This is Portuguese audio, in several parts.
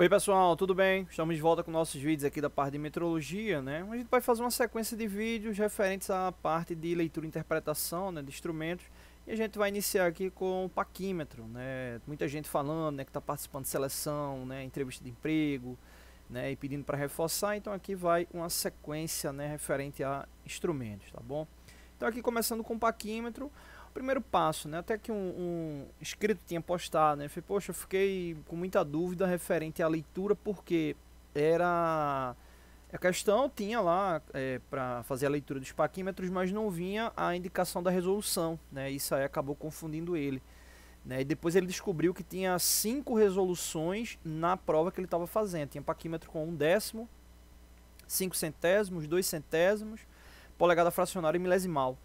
Oi pessoal, tudo bem? Estamos de volta com nossos vídeos aqui da parte de metrologia, né? A gente vai fazer uma sequência de vídeos referentes à parte de leitura e interpretação né, de instrumentos e a gente vai iniciar aqui com o paquímetro, né? Muita gente falando né, que está participando de seleção, né, entrevista de emprego né, e pedindo para reforçar, então aqui vai uma sequência né, referente a instrumentos, tá bom? Então aqui começando com o paquímetro, primeiro passo, né? Até que um, um inscrito tinha postado, né? Falei, poxa, eu fiquei com muita dúvida referente à leitura, porque era. A questão tinha lá é, para fazer a leitura dos paquímetros, mas não vinha a indicação da resolução, né? Isso aí acabou confundindo ele. Né? E depois ele descobriu que tinha cinco resoluções na prova que ele estava fazendo. Tinha paquímetro com um décimo, cinco centésimos, dois centésimos, polegada fracionária e milésimal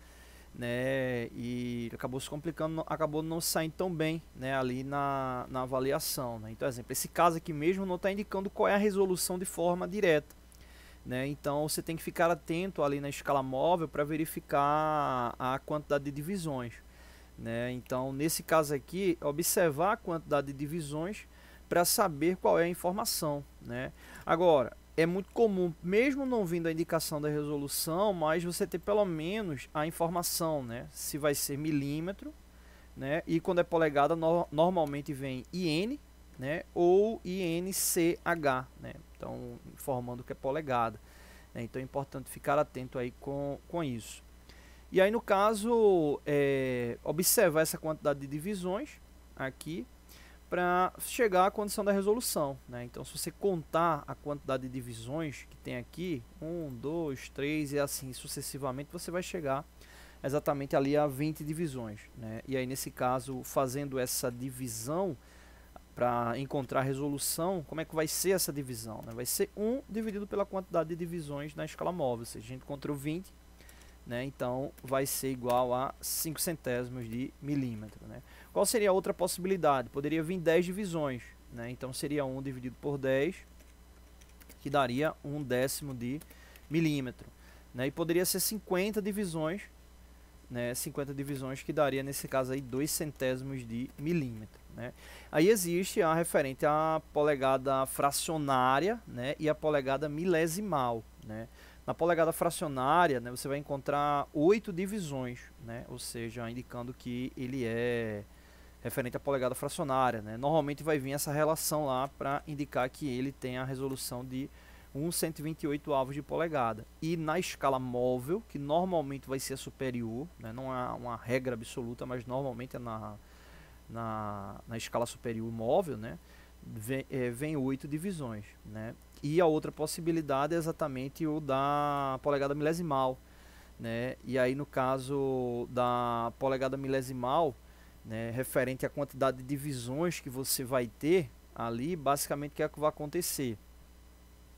né? E acabou se complicando, acabou não saindo tão bem, né? Ali na, na avaliação, né? Então, exemplo, esse caso aqui mesmo não está indicando qual é a resolução de forma direta, né? Então, você tem que ficar atento ali na escala móvel para verificar a quantidade de divisões, né? Então, nesse caso aqui, observar a quantidade de divisões para saber qual é a informação, né? Agora, é muito comum, mesmo não vindo a indicação da resolução, mas você ter pelo menos a informação, né? Se vai ser milímetro, né? E quando é polegada, no, normalmente vem IN, né? Ou INCH, né? Então, informando que é polegada. Né? Então, é importante ficar atento aí com, com isso. E aí, no caso, é, observar essa quantidade de divisões aqui, para chegar à condição da resolução. Né? Então, se você contar a quantidade de divisões que tem aqui, 1, 2, 3 e assim sucessivamente, você vai chegar exatamente ali a 20 divisões. Né? E aí, nesse caso, fazendo essa divisão para encontrar a resolução, como é que vai ser essa divisão? Né? Vai ser 1 dividido pela quantidade de divisões na escala móvel, ou seja, a gente encontrou 20 né? Então vai ser igual a 5 centésimos de milímetro. Né? Qual seria a outra possibilidade? Poderia vir 10 divisões. Né? Então seria 1 dividido por 10, que daria 1 décimo de milímetro. Né? E poderia ser 50 divisões, né? 50 divisões que daria nesse caso aí 2 centésimos de milímetro. Né? Aí existe a referente à polegada fracionária né? e a polegada milésimal, Né? Na polegada fracionária, né, você vai encontrar oito divisões, né, ou seja, indicando que ele é referente à polegada fracionária. Né. Normalmente vai vir essa relação lá para indicar que ele tem a resolução de 1,128 avos de polegada. E na escala móvel, que normalmente vai ser superior, né, não é uma regra absoluta, mas normalmente é na, na, na escala superior móvel, né, vem, é, vem oito divisões, né? E a outra possibilidade é exatamente o da polegada milésimal, né? E aí no caso da polegada milésimal, né, referente à quantidade de divisões que você vai ter ali, basicamente o que é que vai acontecer?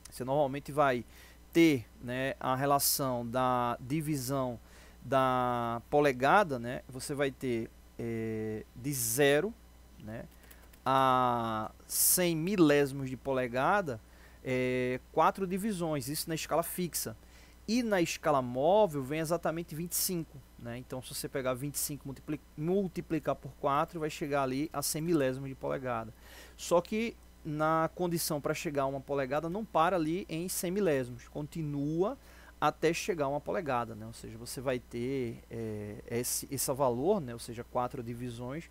Você normalmente vai ter, né, a relação da divisão da polegada, né? Você vai ter é, de zero, né? a 100 milésimos de polegada é, quatro divisões, isso na escala fixa. E na escala móvel vem exatamente 25. Né? Então, se você pegar 25 multiplica, multiplicar por 4, vai chegar ali a 100 milésimos de polegada. Só que na condição para chegar a uma polegada, não para ali em 100 milésimos, continua até chegar a uma polegada. Né? Ou seja, você vai ter é, esse, esse valor, né? ou seja, quatro divisões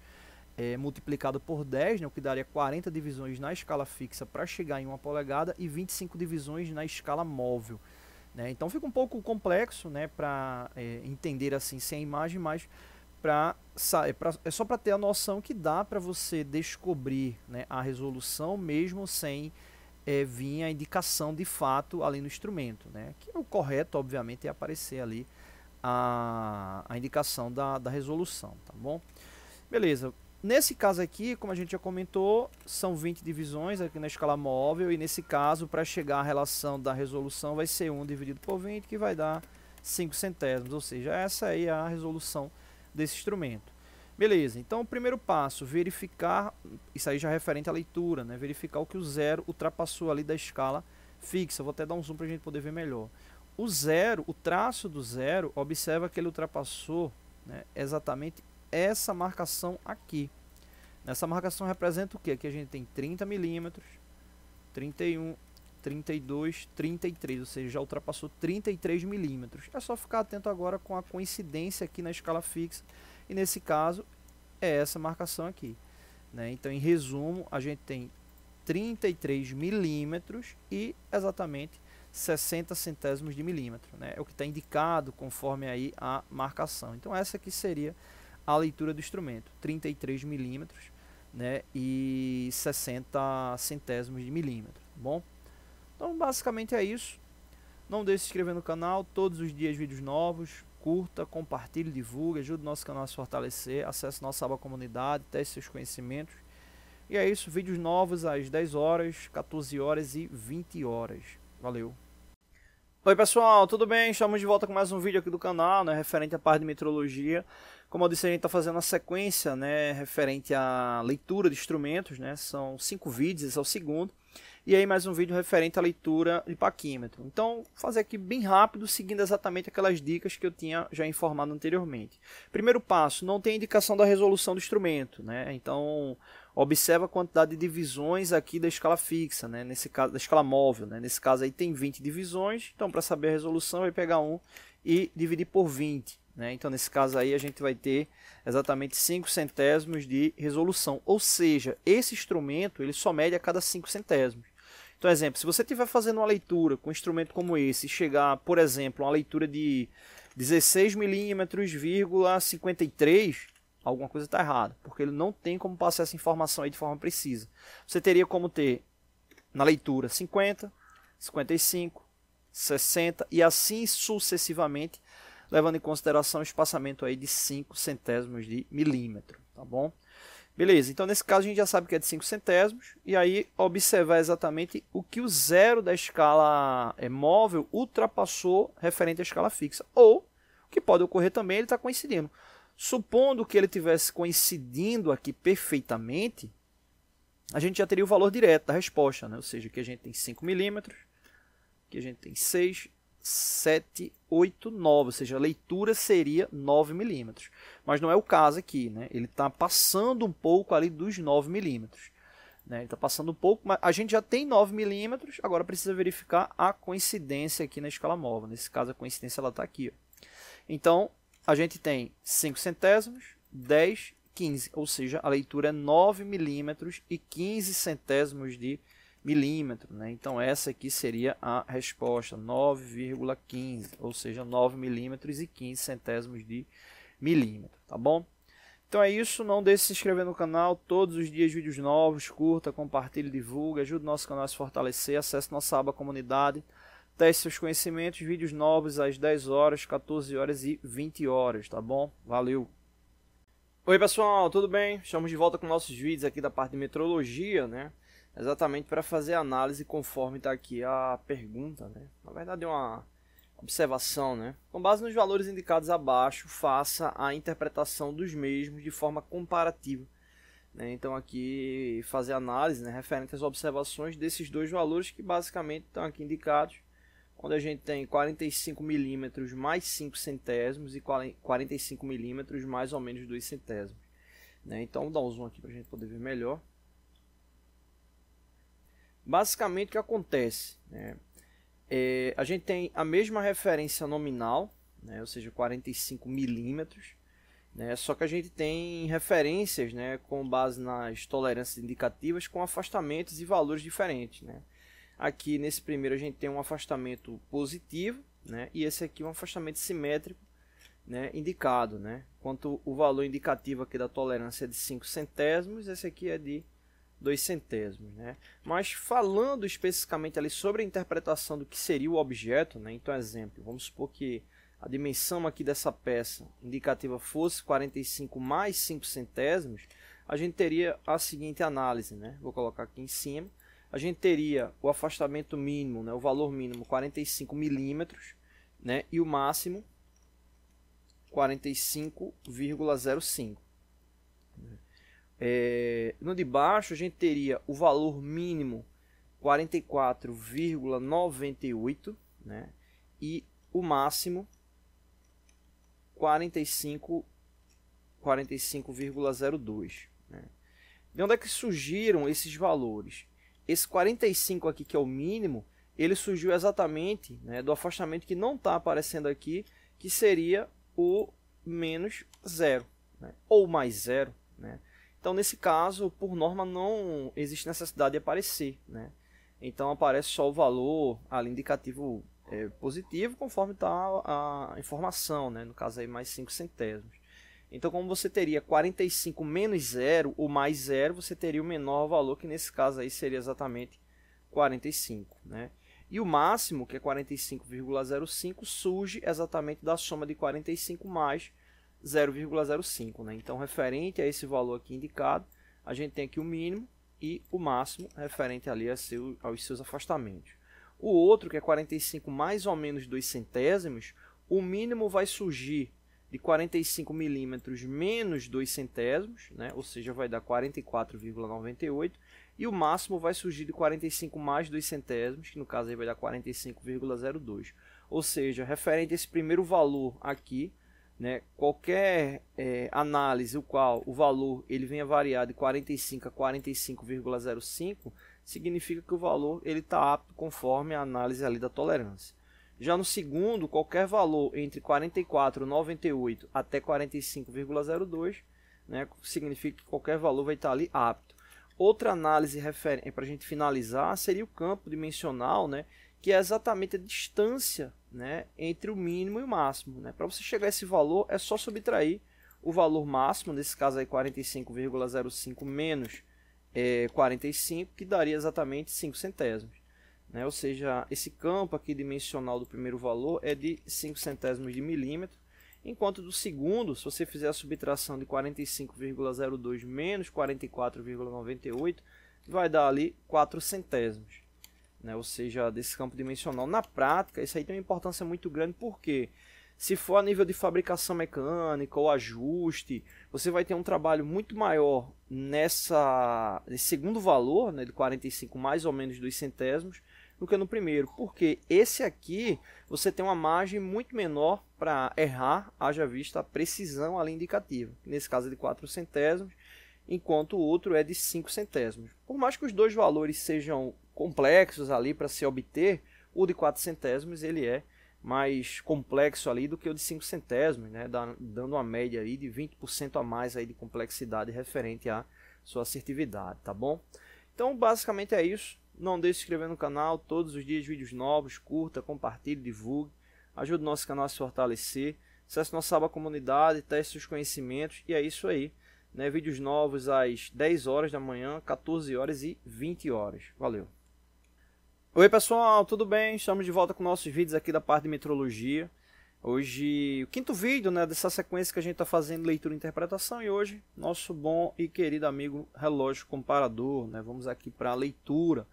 é, multiplicado por 10, né, o que daria 40 divisões na escala fixa para chegar em uma polegada e 25 divisões na escala móvel. Né? Então fica um pouco complexo né, para é, entender assim sem imagem, mas pra, é, é só para ter a noção que dá para você descobrir né, a resolução mesmo sem é, vir a indicação de fato ali no instrumento. Né? Que é o correto, obviamente, é aparecer ali a, a indicação da, da resolução. Tá bom? Beleza, Nesse caso aqui, como a gente já comentou, são 20 divisões aqui na escala móvel e nesse caso, para chegar à relação da resolução, vai ser 1 dividido por 20, que vai dar 5 centésimos, ou seja, essa aí é a resolução desse instrumento. Beleza, então o primeiro passo, verificar, isso aí já é referente à leitura, né? verificar o que o zero ultrapassou ali da escala fixa. Vou até dar um zoom para a gente poder ver melhor. O zero, o traço do zero, observa que ele ultrapassou né, exatamente essa marcação aqui. Nessa marcação representa o que? Aqui a gente tem 30 milímetros, 31, 32, 33, ou seja, já ultrapassou 33 milímetros. É só ficar atento agora com a coincidência aqui na escala fixa, e nesse caso é essa marcação aqui. Né? Então, em resumo, a gente tem 33 milímetros e exatamente 60 centésimos de milímetro. Né? É o que está indicado conforme aí a marcação. Então, essa aqui seria a leitura do instrumento, 33 milímetros né, e 60 centésimos de milímetro, tá bom? Então basicamente é isso. Não deixe de se inscrever no canal, todos os dias vídeos novos, curta, compartilhe, divulgue, ajude o nosso canal a se fortalecer, acesse nossa aba comunidade, teste seus conhecimentos. E é isso, vídeos novos às 10 horas, 14 horas e 20 horas. Valeu! Oi pessoal, tudo bem? Estamos de volta com mais um vídeo aqui do canal, né, referente à parte de metrologia. Como eu disse, a gente está fazendo a sequência, né, referente à leitura de instrumentos, né, são cinco vídeos, esse é o segundo. E aí mais um vídeo referente à leitura de paquímetro. Então, fazer aqui bem rápido, seguindo exatamente aquelas dicas que eu tinha já informado anteriormente. Primeiro passo, não tem indicação da resolução do instrumento, né, então Observa a quantidade de divisões aqui da escala fixa, né? Nesse caso, da escala móvel, né? Nesse caso aí tem 20 divisões, então para saber a resolução vai pegar 1 e dividir por 20, né? Então nesse caso aí a gente vai ter exatamente 5 centésimos de resolução, ou seja, esse instrumento ele só mede a cada 5 centésimos. Então, exemplo, se você estiver fazendo uma leitura com um instrumento como esse e chegar, por exemplo, a uma leitura de 16 milímetros, 53 alguma coisa está errada, porque ele não tem como passar essa informação aí de forma precisa. Você teria como ter na leitura 50, 55, 60 e assim sucessivamente, levando em consideração o espaçamento aí de 5 centésimos de milímetro, tá bom? Beleza, então nesse caso a gente já sabe que é de 5 centésimos, e aí observar exatamente o que o zero da escala eh, móvel ultrapassou referente à escala fixa, ou o que pode ocorrer também, ele está coincidindo. Supondo que ele tivesse coincidindo aqui perfeitamente, a gente já teria o valor direto da resposta, né? ou seja, que a gente tem 5 milímetros, que a gente tem 6, 7, 8, 9, ou seja, a leitura seria 9 milímetros. Mas não é o caso aqui, né? ele está passando um pouco ali dos 9 milímetros. Né? Ele está passando um pouco, mas a gente já tem 9 milímetros, agora precisa verificar a coincidência aqui na escala móvel. Nesse caso, a coincidência está aqui. Ó. Então, a gente tem 5 centésimos, 10, 15, ou seja, a leitura é 9 milímetros e 15 centésimos de milímetro. Né? Então, essa aqui seria a resposta, 9,15, ou seja, 9 milímetros e 15 centésimos de milímetro, tá bom? Então é isso, não deixe de se inscrever no canal, todos os dias vídeos novos, curta, compartilhe, divulga, ajude o nosso canal a se fortalecer, acesse nossa aba comunidade, Teste seus conhecimentos, vídeos novos às 10 horas, 14 horas e 20 horas, tá bom? Valeu! Oi pessoal, tudo bem? Estamos de volta com nossos vídeos aqui da parte de metrologia, né? Exatamente para fazer análise conforme está aqui a pergunta, né? Na verdade é uma observação, né? Com base nos valores indicados abaixo, faça a interpretação dos mesmos de forma comparativa. Né? Então aqui fazer análise né? referente às observações desses dois valores que basicamente estão aqui indicados onde a gente tem 45 milímetros mais 5 centésimos e 45 milímetros mais ou menos 2 centésimos. Né? Então dar um zoom aqui para a gente poder ver melhor. Basicamente o que acontece? Né? É, a gente tem a mesma referência nominal, né? ou seja, 45 milímetros, né? só que a gente tem referências né? com base nas tolerâncias indicativas com afastamentos e valores diferentes. Né? Aqui nesse primeiro a gente tem um afastamento positivo, né? E esse aqui é um afastamento simétrico, né? Indicado, né? Quanto o valor indicativo aqui da tolerância é de 5 centésimos, esse aqui é de 2 centésimos, né? Mas falando especificamente ali sobre a interpretação do que seria o objeto, né? Então, exemplo, vamos supor que a dimensão aqui dessa peça indicativa fosse 45 mais 5 centésimos, a gente teria a seguinte análise, né? Vou colocar aqui em cima a gente teria o afastamento mínimo, né, o valor mínimo 45 milímetros, né, e o máximo 45,05. É, no de baixo a gente teria o valor mínimo 44,98, né, e o máximo 45 45,02. Né. De onde é que surgiram esses valores? Esse 45 aqui, que é o mínimo, ele surgiu exatamente né, do afastamento que não está aparecendo aqui, que seria o menos zero, né, ou mais zero. Né? Então, nesse caso, por norma, não existe necessidade de aparecer. Né? Então, aparece só o valor ali, indicativo é, positivo, conforme está a informação, né? no caso aí mais 5 centésimos. Então, como você teria 45 menos 0 ou mais 0, você teria o menor valor, que nesse caso aí seria exatamente 45. Né? E o máximo, que é 45,05, surge exatamente da soma de 45 mais 0,05. Né? Então, referente a esse valor aqui indicado, a gente tem aqui o mínimo e o máximo referente ali a seu, aos seus afastamentos. O outro, que é 45 mais ou menos 2 centésimos, o mínimo vai surgir de 45 milímetros menos 2 centésimos, né? ou seja, vai dar 44,98, e o máximo vai surgir de 45 mais 2 centésimos, que no caso aí vai dar 45,02. Ou seja, referente a esse primeiro valor aqui, né, qualquer é, análise o qual o valor ele venha variar de 45 a 45,05, significa que o valor ele está apto conforme a análise ali da tolerância. Já no segundo, qualquer valor entre 44,98 até 45,02 né, significa que qualquer valor vai estar ali apto. Outra análise referente é para a gente finalizar seria o campo dimensional, né, que é exatamente a distância né, entre o mínimo e o máximo. Né? Para você chegar a esse valor, é só subtrair o valor máximo, nesse caso aí 45,05 menos é, 45, que daria exatamente 5 centésimos. Né? Ou seja, esse campo aqui dimensional do primeiro valor é de 5 centésimos de milímetro, enquanto do segundo, se você fizer a subtração de 45,02 menos 44,98, vai dar ali 4 centésimos. Né? Ou seja, desse campo dimensional. Na prática, isso aí tem uma importância muito grande, porque se for a nível de fabricação mecânica ou ajuste, você vai ter um trabalho muito maior nessa nesse segundo valor, né, de 45 mais ou menos 2 centésimos, do que no primeiro, porque esse aqui você tem uma margem muito menor para errar, haja vista a precisão ali indicativa, nesse caso é de 4 centésimos, enquanto o outro é de 5 centésimos. Por mais que os dois valores sejam complexos ali para se obter, o de 4 centésimos ele é mais complexo ali do que o de 5 centésimos, né? dando uma média aí de 20% a mais aí de complexidade referente à sua assertividade, tá bom? Então, basicamente é isso. Não deixe de se inscrever no canal, todos os dias vídeos novos, curta, compartilhe, divulgue, ajude o nosso canal a se fortalecer, acesse nossa aba comunidade, teste seus conhecimentos e é isso aí. Né? Vídeos novos às 10 horas da manhã, 14 horas e 20 horas. Valeu! Oi pessoal, tudo bem? Estamos de volta com nossos vídeos aqui da parte de metrologia. Hoje, o quinto vídeo né, dessa sequência que a gente está fazendo leitura e interpretação e hoje, nosso bom e querido amigo relógio comparador. Né? Vamos aqui para a leitura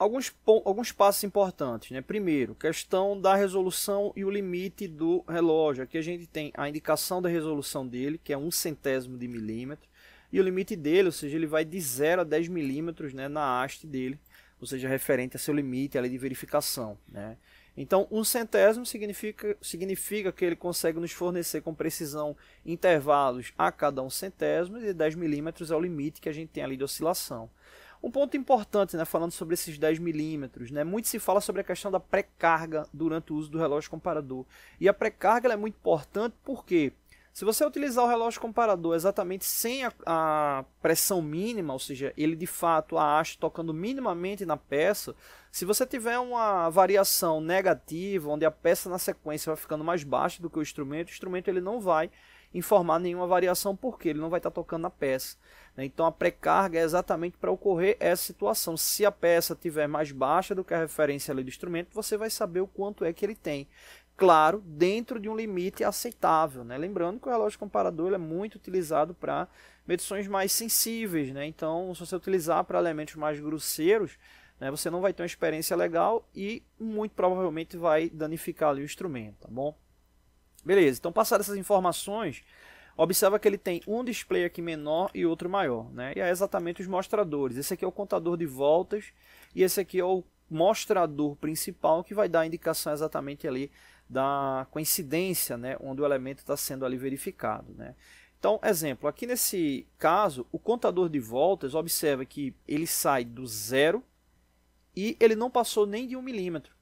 alguns, alguns passos importantes. Né? Primeiro, questão da resolução e o limite do relógio. Aqui a gente tem a indicação da resolução dele, que é um centésimo de milímetro, e o limite dele, ou seja, ele vai de 0 a 10 milímetros né, na haste dele, ou seja, referente a seu limite ali de verificação. Né? Então, um centésimo significa, significa que ele consegue nos fornecer com precisão intervalos a cada um centésimo, e 10 milímetros é o limite que a gente tem ali de oscilação. Um ponto importante, né, falando sobre esses 10 milímetros, né, muito se fala sobre a questão da pré-carga durante o uso do relógio comparador. E a pré-carga é muito importante porque se você utilizar o relógio comparador exatamente sem a, a, pressão mínima, ou seja, ele de fato a haste tocando minimamente na peça, se você tiver uma variação negativa, onde a peça na sequência vai ficando mais baixa do que o instrumento, o instrumento ele não vai informar nenhuma variação porque ele não vai estar tá tocando na peça. Né? Então a pré-carga é exatamente para ocorrer essa situação. Se a peça tiver mais baixa do que a referência ali do instrumento, você vai saber o quanto é que ele tem. Claro, dentro de um limite aceitável. Né? Lembrando que o relógio comparador é muito utilizado para medições mais sensíveis. Né? Então, se você utilizar para elementos mais grosseiros, né, você não vai ter uma experiência legal e muito provavelmente vai danificar ali o instrumento. Tá bom? Beleza, então passadas essas informações, Observa que ele tem um display aqui menor e outro maior, né? E é exatamente os mostradores. Esse aqui é o contador de voltas e esse aqui é o mostrador principal que vai dar a indicação exatamente ali da coincidência, né, onde o elemento está sendo ali verificado, né? Então, exemplo, aqui nesse caso, o contador de voltas, observa que ele sai do zero e ele não passou nem de um milímetro.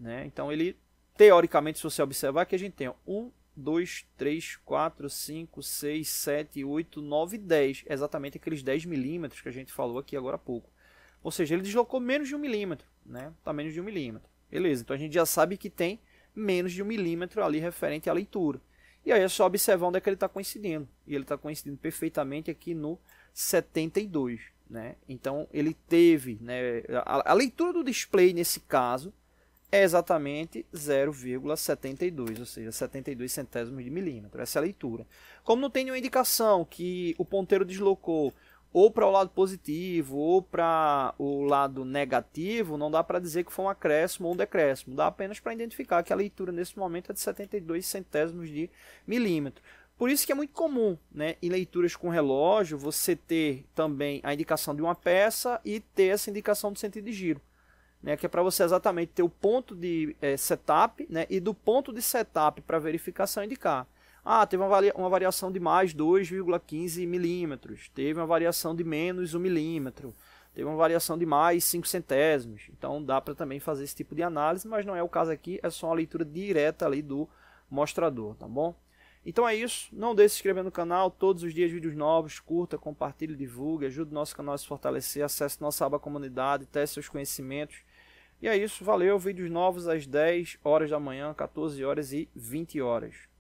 Né? Então, ele, teoricamente, se você observar, que a gente tem um 2, 3, 4, 5, 6, 7, 8, 9, 10. Exatamente aqueles 10 milímetros que a gente falou aqui agora há pouco. Ou seja, ele deslocou menos de um milímetro, né? Tá menos de um milímetro. Beleza, então a gente já sabe que tem menos de um milímetro ali referente à leitura. E aí é só observar onde é que ele está coincidindo. E ele está coincidindo perfeitamente aqui no 72. Né? Então ele teve. Né, a, a leitura do display nesse caso é exatamente 0,72, ou seja, 72 centésimos de milímetro. Essa é a leitura. Como não tem nenhuma indicação que o ponteiro deslocou ou para o lado positivo ou para o lado negativo, não dá para dizer que foi um acréscimo ou um decréscimo, dá apenas para identificar que a leitura nesse momento é de 72 centésimos de milímetro. Por isso que é muito comum, né, em leituras com relógio, você ter também a indicação de uma peça e ter essa indicação do sentido de giro né, que é para você exatamente ter o ponto de é, setup né, e do ponto de setup para verificação indicar. Ah, teve uma, variação de mais 2,15 milímetros, teve uma variação de menos 1 milímetro, teve uma variação de mais 5 centésimos. Então dá para também fazer esse tipo de análise, mas não é o caso aqui, é só uma leitura direta ali do mostrador, tá bom? Então é isso, não deixe de se inscrever no canal, todos os dias vídeos novos, curta, compartilhe, divulgue, ajude o nosso canal a se fortalecer, acesse nossa aba comunidade, teste seus conhecimentos, e é isso, valeu. Vídeos novos às 10 horas da manhã, 14 horas e 20 horas.